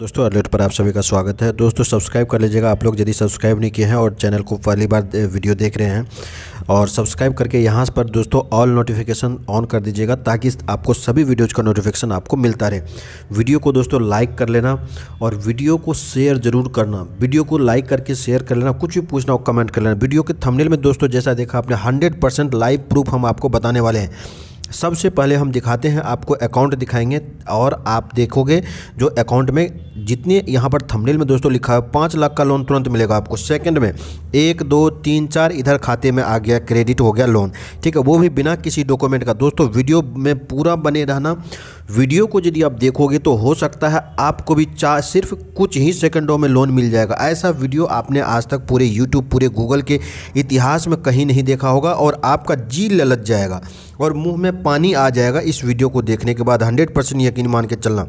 दोस्तों अलर्ट पर आप सभी का स्वागत है दोस्तों सब्सक्राइब कर लीजिएगा आप लोग यदि सब्सक्राइब नहीं किए हैं और चैनल को पहली बार वीडियो देख रहे हैं और सब्सक्राइब करके यहाँ पर दोस्तों ऑल नोटिफिकेशन ऑन कर दीजिएगा ताकि आपको सभी वीडियोज़ का नोटिफिकेशन आपको मिलता रहे वीडियो को दोस्तों लाइक कर लेना और वीडियो को शेयर ज़रूर करना वीडियो को लाइक करके शेयर कर लेना कुछ भी पूछना हो कमेंट कर लेना वीडियो के थमनेल में दोस्तों जैसा देखा आपने हंड्रेड लाइव प्रूफ हम आपको बताने वाले हैं सबसे पहले हम दिखाते हैं आपको अकाउंट दिखाएंगे और आप देखोगे जो अकाउंट में जितने यहाँ पर थंबनेल में दोस्तों लिखा है पाँच लाख का लोन तुरंत मिलेगा आपको सेकंड में एक दो तीन चार इधर खाते में आ गया क्रेडिट हो गया लोन ठीक है वो भी बिना किसी डॉक्यूमेंट का दोस्तों वीडियो में पूरा बने रहना वीडियो को यदि आप देखोगे तो हो सकता है आपको भी चार सिर्फ कुछ ही सेकंडों में लोन मिल जाएगा ऐसा वीडियो आपने आज तक पूरे यूट्यूब पूरे गूगल के इतिहास में कहीं नहीं देखा होगा और आपका जी ललच जाएगा और मुँह में पानी आ जाएगा इस वीडियो को देखने के बाद हंड्रेड परसेंट यकीन मान के चलना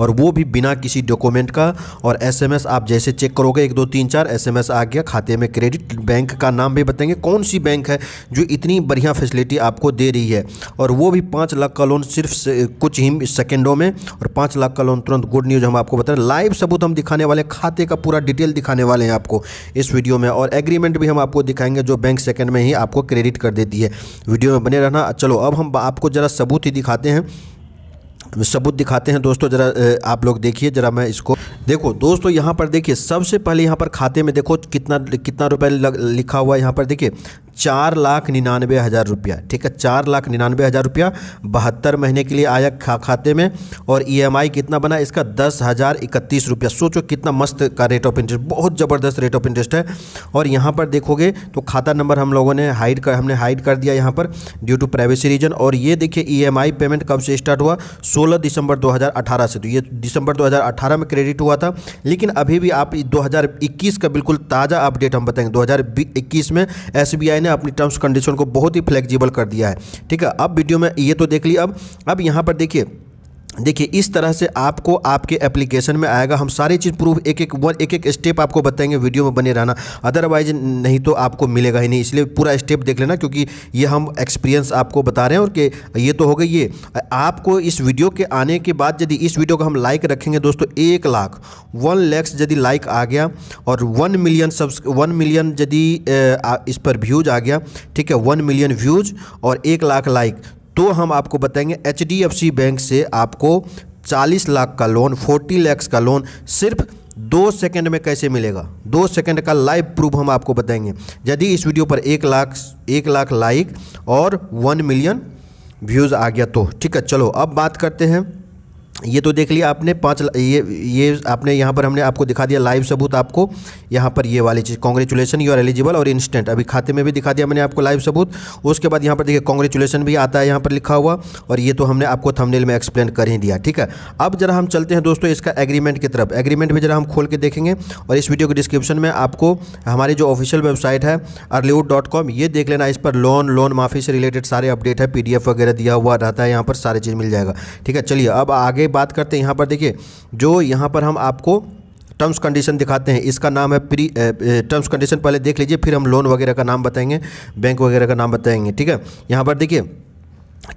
और वो भी बिना किसी डॉक्यूमेंट का और एसएमएस आप जैसे चेक करोगे एक दो तीन चार एसएमएस आ गया खाते में क्रेडिट बैंक का नाम भी बताएंगे कौन सी बैंक है जो इतनी बढ़िया फैसिलिटी आपको दे रही है और वो भी पाँच लाख का लोन सिर्फ कुछ ही सेकेंडों में और पाँच लाख का लोन तुरंत गुड न्यूज़ हम आपको बता रहे लाइव सबूत हम दिखाने वाले खाते का पूरा डिटेल दिखाने वाले हैं आपको इस वीडियो में और एग्रीमेंट भी हम आपको दिखाएंगे जो बैंक सेकेंड में ही आपको क्रेडिट कर देती है वीडियो में बने रहना चलो अब हम आपको ज़रा सबूत ही दिखाते हैं सबूत दिखाते हैं दोस्तों ज़रा आप लोग देखिए ज़रा मैं इसको देखो दोस्तों यहाँ पर देखिए सबसे पहले यहाँ पर खाते में देखो कितना कितना रुपए लिखा हुआ है यहाँ पर देखिए चार लाख निन्यानवे हज़ार रुपया ठीक है चार लाख निन्यानवे हज़ार रुपया बहत्तर महीने के लिए आया खा खाते में और ईएमआई e कितना बना इसका दस हज़ार इकतीस रुपया सोचो कितना मस्त का रेट ऑफ इंटरेस्ट बहुत ज़बरदस्त रेट ऑफ इंटरेस्ट है और यहाँ पर देखोगे तो खाता नंबर हम लोगों ने हाइड कर हमने हाइड कर दिया यहाँ पर ड्यू टू प्राइवेसी रीजन और ये देखिए ई e पेमेंट कब से स्टार्ट हुआ सोलह दिसंबर दो से तो ये दिसंबर दो में क्रेडिट हुआ था लेकिन अभी भी आप दो का बिल्कुल ताज़ा अपडेट हम बताएंगे दो में एस ने अपनी टर्म्स कंडीशन को बहुत ही फ्लेक्जिबल कर दिया है ठीक है अब वीडियो में ये तो देख लिया अब अब यहाँ पर देखिए देखिए इस तरह से आपको आपके एप्लीकेशन में आएगा हम सारी चीज़ प्रूफ एक एक वन एक एक स्टेप आपको बताएंगे वीडियो में बने रहना अदरवाइज नहीं तो आपको मिलेगा ही नहीं इसलिए पूरा स्टेप देख लेना क्योंकि ये हम एक्सपीरियंस आपको बता रहे हैं और कि ये तो हो गई ये आपको इस वीडियो के आने के बाद यदि इस वीडियो को हम लाइक रखेंगे दोस्तों एक लाख वन लैक्स यदि लाइक आ गया और one million subs one million यदि इस पर व्यूज़ आ गया ठीक है वन मिलियन व्यूज़ और एक लाख लाइक तो हम आपको बताएंगे एच बैंक से आपको 40 लाख का लोन 40 लैक्स का लोन सिर्फ दो सेकंड में कैसे मिलेगा दो सेकंड का लाइव प्रूफ हम आपको बताएंगे यदि इस वीडियो पर एक लाख एक लाख लाइक और वन मिलियन व्यूज़ आ गया तो ठीक है चलो अब बात करते हैं ये तो देख लिया आपने पाँच ये ये आपने यहाँ पर हमने आपको दिखा दिया लाइव सबूत आपको यहाँ पर ये वाली चीज़ कॉन्ग्रेचुलेसन यू आर एलिजिबल और इंस्टेंट अभी खाते में भी दिखा दिया मैंने आपको लाइव सबूत उसके बाद यहाँ पर देखिए कॉन्ग्रेचुलेसन भी आता है यहाँ पर लिखा हुआ और ये तो हमने आपको थमनेल में एक्सप्लेन कर ही दिया ठीक है अब जरा हम चलते हैं दोस्तों इसका एग्रीमेंट की तरफ एग्रीमेंट भी जरा हम खोल के देखेंगे और इस वीडियो के डिस्क्रिप्शन में आपको हमारी जो ऑफिशियल वेबसाइट है अर्लीवुड ये देख लेना इस पर लोन लोन माफ़ी से रिलेटेड सारे अपडेट है पी वगैरह दिया हुआ रहता है यहाँ पर सारी चीज़ मिल जाएगा ठीक है चलिए अब आगे बात करते हैं यहाँ पर देखिए जो यहाँ पर हम आपको टर्म्स कंडीशन दिखाते हैं इसका नाम है प्री टर्म्स कंडीशन पहले देख लीजिए फिर हम लोन वगैरह का नाम बताएंगे बैंक वगैरह का नाम बताएंगे ठीक है यहाँ पर देखिए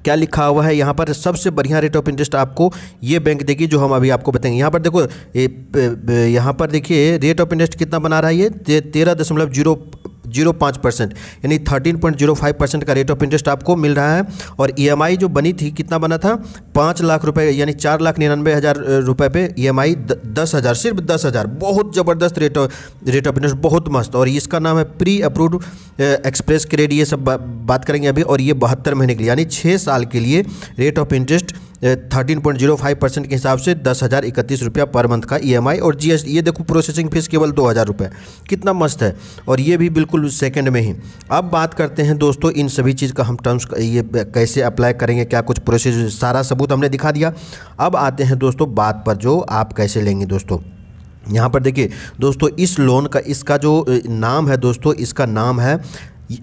क्या लिखा हुआ है यहाँ पर सबसे बढ़िया रेट ऑफ इंटरेस्ट आपको ये बैंक देगी जो हम अभी आपको बताएंगे यहाँ पर देखो यहाँ पर देखिए रेट ऑफ इंटरेस्ट कितना बना रहा है ये तेरह दशमलव जीरो जीरो पाँच परसेंट यानी thirteen point zero five percent का रेट ऑफ इंटरेस्ट आपको मिल रहा है और ई e जो बनी थी कितना बना था पाँच लाख रुपए यानी चार लाख निन्यानवे हज़ार रुपये पे ई एम आई दस हज़ार सिर्फ दस हज़ार बहुत ज़बरदस्त रेट रेट ऑफ इंटरेस्ट बहुत मस्त और इसका नाम है प्री अप्रूव्ड एक्सप्रेस क्रेड ये सब बा, बात करेंगे अभी और ये बहत्तर महीने के लिए यानी छः साल के लिए rate of interest thirteen point zero five percent के हिसाब से दस हज़ार इकतीस रुपया पर मंथ का ई एम आई और जी एस ये देखो प्रोसेसिंग फीस केवल दो हज़ार रुपये कितना मस्त है और ये भी बिल्कुल सेकेंड में ही अब बात करते हैं दोस्तों इन सभी चीज़ का हम टर्म्स ये कैसे अप्लाई करेंगे क्या कुछ प्रोसेस सारा सबूत हमने दिखा दिया अब आते हैं दोस्तों बात पर जो आप कैसे लेंगे दोस्तों यहाँ पर देखिए दोस्तों इस लोन का इसका जो नाम है दोस्तों इसका नाम है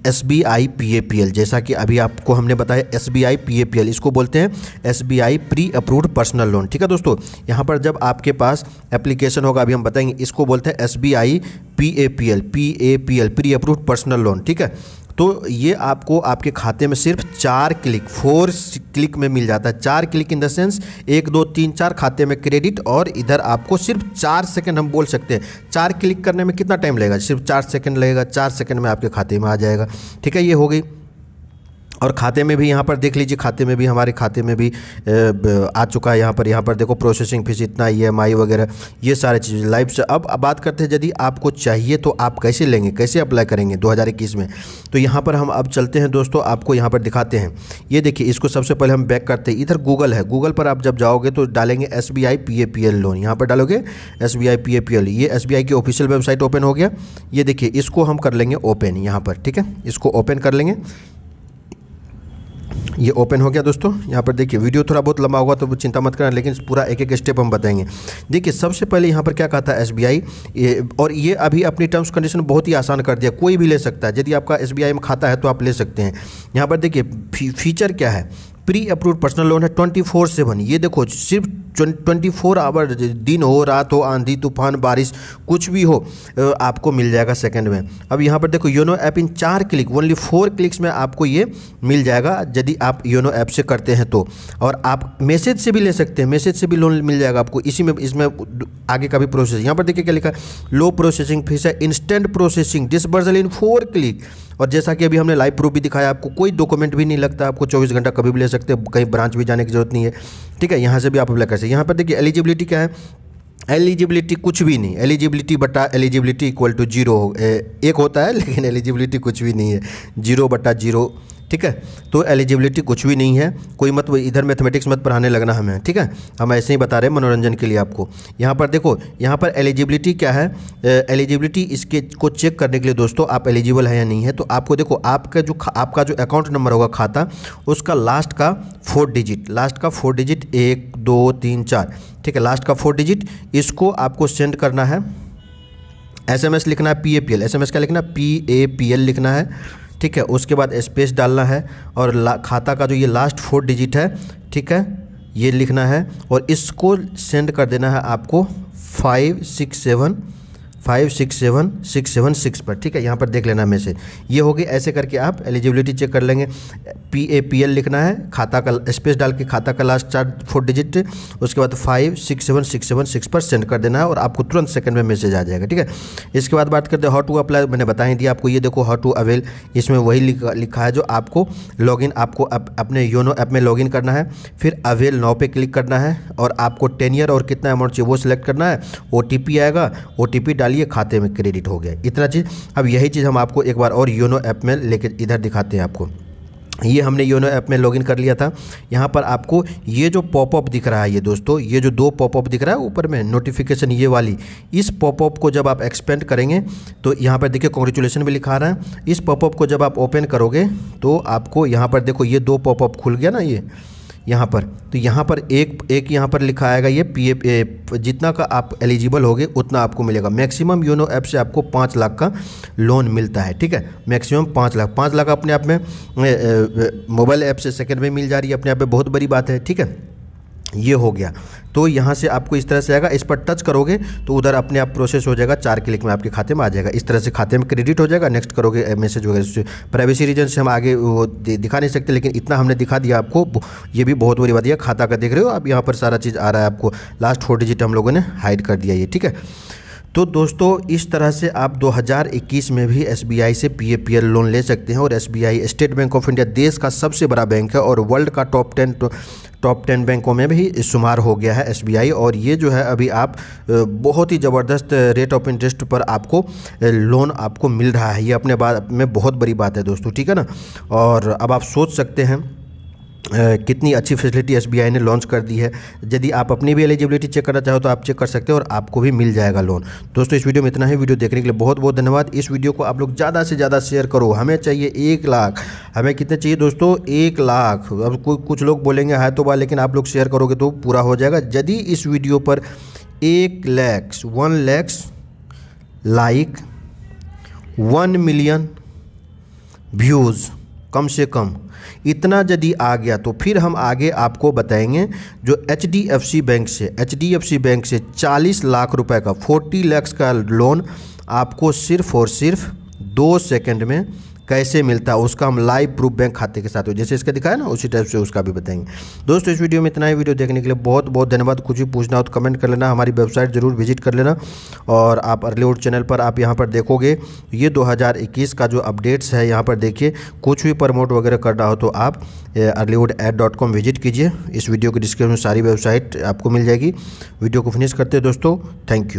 S B I P A P L जैसा कि अभी आपको हमने बताया S B I P A P L इसको बोलते हैं S B I pre approved personal loan ठीक है दोस्तों यहाँ पर जब आपके पास एप्लीकेशन होगा अभी हम बताएंगे इसको बोलते हैं S B I P A P L P A P L pre approved personal loan ठीक है तो ये आपको आपके खाते में सिर्फ चार क्लिक फोर क्लिक में मिल जाता है चार क्लिक इन द सेंस एक दो तीन चार खाते में क्रेडिट और इधर आपको सिर्फ चार सेकंड हम बोल सकते हैं चार क्लिक करने में कितना टाइम लगेगा सिर्फ चार सेकंड लगेगा चार सेकंड में आपके खाते में आ जाएगा ठीक है ये हो गई और खाते में भी यहाँ पर देख लीजिए खाते में भी हमारे खाते में भी आ चुका है यहाँ पर यहाँ पर देखो प्रोसेसिंग फीस इतना ई एम आई वगैरह ये सारे चीज़ें लाइव से अब बात करते हैं यदि आपको चाहिए तो आप कैसे लेंगे कैसे अप्लाई करेंगे 2021 में तो यहाँ पर हम अब चलते हैं दोस्तों आपको यहाँ पर दिखाते हैं ये देखिए इसको सबसे पहले हम बैक करते हैं इधर गूगल है गूगल पर आप जब जाओगे तो डालेंगे S B I P A P L loan यहाँ पर डालोगे S B I P A P L ये एस बी आई की ऑफिशियल वेबसाइट ओपन हो गया ये देखिए इसको हम कर लेंगे ओपन यहाँ पर ठीक है इसको ओपन कर लेंगे ये ओपन हो गया दोस्तों यहाँ पर देखिए वीडियो थोड़ा बहुत लंबा होगा तो चिंता मत करना लेकिन पूरा एक एक स्टेप हम बताएंगे देखिए सबसे पहले यहाँ पर क्या कहा था एस और ये अभी अपनी टर्म्स कंडीशन बहुत ही आसान कर दिया कोई भी ले सकता है यदि आपका एस में खाता है तो आप ले सकते हैं यहाँ पर देखिए फी फीचर क्या है प्री अप्रूव पर्सनल लोन है ट्वेंटी फोर सेवन ये देखो सिर्फ ट्वेंटी फोर आवर दिन हो रात हो आंधी तूफान बारिश कुछ भी हो आपको मिल जाएगा सेकंड में अब यहाँ पर देखो योनो ऐप इन चार क्लिक ओनली फोर क्लिक्स में आपको ये मिल जाएगा यदि आप योनो ऐप से करते हैं तो और आप मैसेज से भी ले सकते हैं मैसेज से भी लोन मिल जाएगा आपको इसी में इसमें आगे का भी प्रोसेस यहाँ पर देखिए क्या लिखा लो प्रोसेसिंग फीस है instant processing disbursal in four click और जैसा कि अभी हमने लाइव प्रूफ भी दिखाया आपको कोई डॉक्यूमेंट भी नहीं लगता आपको चौबीस घंटा कभी भी ले सकते कहीं ब्रांच भी जाने की जरूरत नहीं है ठीक है यहाँ से भी आप अप्लाई कर सकते हैं यहाँ पर देखिए एलिजिबिलिटी क्या है एलिजिबिलिटी कुछ भी नहीं एलिजिबिलिटी बटा एलिजिबिलिटी इक्वल टू जीरो एक होता है लेकिन एलिजिबिलिटी कुछ भी नहीं है जीरो बटा जीरो ठीक है तो एलिजिबिलिटी कुछ भी नहीं है कोई मत इधर मैथमेटिक्स मत पढ़ाने लगना हमें ठीक है हम ऐसे ही बता रहे हैं मनोरंजन के लिए आपको यहाँ पर देखो यहाँ पर एलिजिबिलिटी क्या है एलिजिबिलिटी इसके को चेक करने के लिए दोस्तों आप एलिजिबल है या नहीं है तो आपको देखो आपका जो आपका जो अकाउंट नंबर होगा खाता उसका लास्ट का फोर डिजिट लास्ट का फोर डिजिट एक दो तीन चार ठीक है लास्ट का फोर डिजिट इसको आपको सेंड करना है एस लिखना है P A P L S क्या लिखना है पी ए पी एल लिखना है ठीक है उसके बाद स्पेस डालना है और खाता का जो ये लास्ट फोर डिजिट है ठीक है ये लिखना है और इसको सेंड कर देना है आपको five six seven five six seven six seven six पर ठीक है यहाँ पर देख लेना मैसेज ये होगी ऐसे करके आप एलिजिबिलिटी चेक कर लेंगे पी ए पी एल लिखना है खाता का स्पेस डाल के खाता का लास्ट चार फोर डिजिट उसके बाद five six seven six seven six पर सेंड कर देना है और आपको तुरंत सेकंड में मैसेज आ जाएगा ठीक है इसके बाद बात करते हैं हाउ टू अप्लाई मैंने बता ही दिया आपको ये देखो हाउ टू अवेल इसमें वही लिखा, लिखा है जो आपको लॉगिन आपको अप, अपने योनो ऐप में लॉगिन करना है फिर अवेल नाव पे क्लिक करना है और आपको टेन ईयर और कितना अमाउंट चाहिए वो सिलेक्ट करना है ओ आएगा ओ डालिए खाते में क्रेडिट हो गया इतना चीज़ अब यही चीज़ हम आपको एक बार और योनो ऐप में लेके इधर दिखाते हैं आपको ये हमने योनो ऐप में लॉगिन कर लिया था यहाँ पर आपको ये जो पॉपअप दिख रहा है ये दोस्तों ये जो दो पॉपअप दिख रहा है ऊपर में नोटिफिकेशन ये वाली इस पॉपअप को जब आप एक्सपेंड करेंगे तो यहाँ पर देखिए कॉन्ग्रेचुलेसन भी लिखा रहा है इस पॉपअप को जब आप ओपन करोगे तो आपको यहाँ पर देखो ये दो पॉपअप खुल गया ना ये यहाँ पर तो यहाँ पर एक एक यहाँ पर लिखा आएगा ये पी एफ जितना का आप एलिजिबल होगे उतना आपको मिलेगा मैक्सिमम योनो ऐप से आपको पाँच लाख का लोन मिलता है ठीक है मैक्सिमम पाँच लाख पाँच लाख अपने आप में मोबाइल ऐप से सेकेंड में मिल जा रही है अपने आप में बहुत बड़ी बात है ठीक है ये हो गया तो यहाँ से आपको इस तरह से आएगा इस पर टच करोगे तो उधर अपने आप प्रोसेस हो जाएगा चार क्लिक में आपके खाते में आ जाएगा इस तरह से खाते में क्रेडिट हो जाएगा नेक्स्ट करोगे मैसेज वगैरह प्राइवेसी रीजन से हम आगे वो दिखा नहीं सकते लेकिन इतना हमने दिखा दिया आपको ये भी बहुत बड़ी बात है खाता का देख रहे हो अब यहाँ पर सारा चीज़ आ रहा है आपको लास्ट फोर डिजिट हम लोगों ने हाइड कर दिया ये ठीक है तो दोस्तों इस तरह से आप 2021 में भी एस से पी लोन ले सकते हैं और आई स्टेट बैंक ऑफ इंडिया देश का सबसे बड़ा बैंक है और वर्ल्ड का टॉप टेन टॉप टेन बैंकों में भी शुमार हो गया है एस और ये जो है अभी आप बहुत ही ज़बरदस्त रेट ऑफ इंटरेस्ट पर आपको लोन आपको मिल रहा है ये अपने बात में बहुत बड़ी बात है दोस्तों ठीक है ना और अब आप सोच सकते हैं कितनी अच्छी फैसिलिटी एस ने लॉन्च कर दी है यदि आप अपनी भी एलिजिबिलिटी चेक करना चाहो तो आप चेक कर सकते हो और आपको भी मिल जाएगा लोन दोस्तों इस वीडियो में इतना ही वीडियो देखने के लिए बहुत बहुत धन्यवाद इस वीडियो को आप लोग ज़्यादा से ज़्यादा शेयर करो हमें चाहिए एक लाख हमें कितने चाहिए दोस्तों एक लाख अब कुछ लोग बोलेंगे हाँ तो बार लेकिन आप लोग शेयर करोगे तो पूरा हो जाएगा यदि इस वीडियो पर एक lakhs one lakhs like one million views कम से कम इतना यदि आ गया तो फिर हम आगे आपको बताएंगे जो एच बैंक से एच बैंक से 40 लाख रुपए का 40 लैक्स का लोन आपको सिर्फ और सिर्फ दो सेकंड में कैसे मिलता है उसका हम लाइव प्रूफ बैंक खाते के साथ हो जैसे इसका दिखाया ना उसी टाइप से उसका भी बताएंगे दोस्तों इस वीडियो में इतना ही वीडियो देखने के लिए बहुत बहुत धन्यवाद कुछ भी पूछना हो तो कमेंट कर लेना हमारी वेबसाइट ज़रूर विजिट कर लेना और आप अर्लीवुड चैनल पर आप यहाँ पर देखोगे ये दो का जो अपडेट्स है यहाँ पर देखिए कुछ भी प्रमोट वगैरह कर रहा हो तो आप अर्लीवुड डॉट कॉम विजिट कीजिए इस वीडियो के डिस्क्रिप्शन में सारी वेबसाइट आपको मिल जाएगी वीडियो को फिनिश करते हैं दोस्तों थैंक यू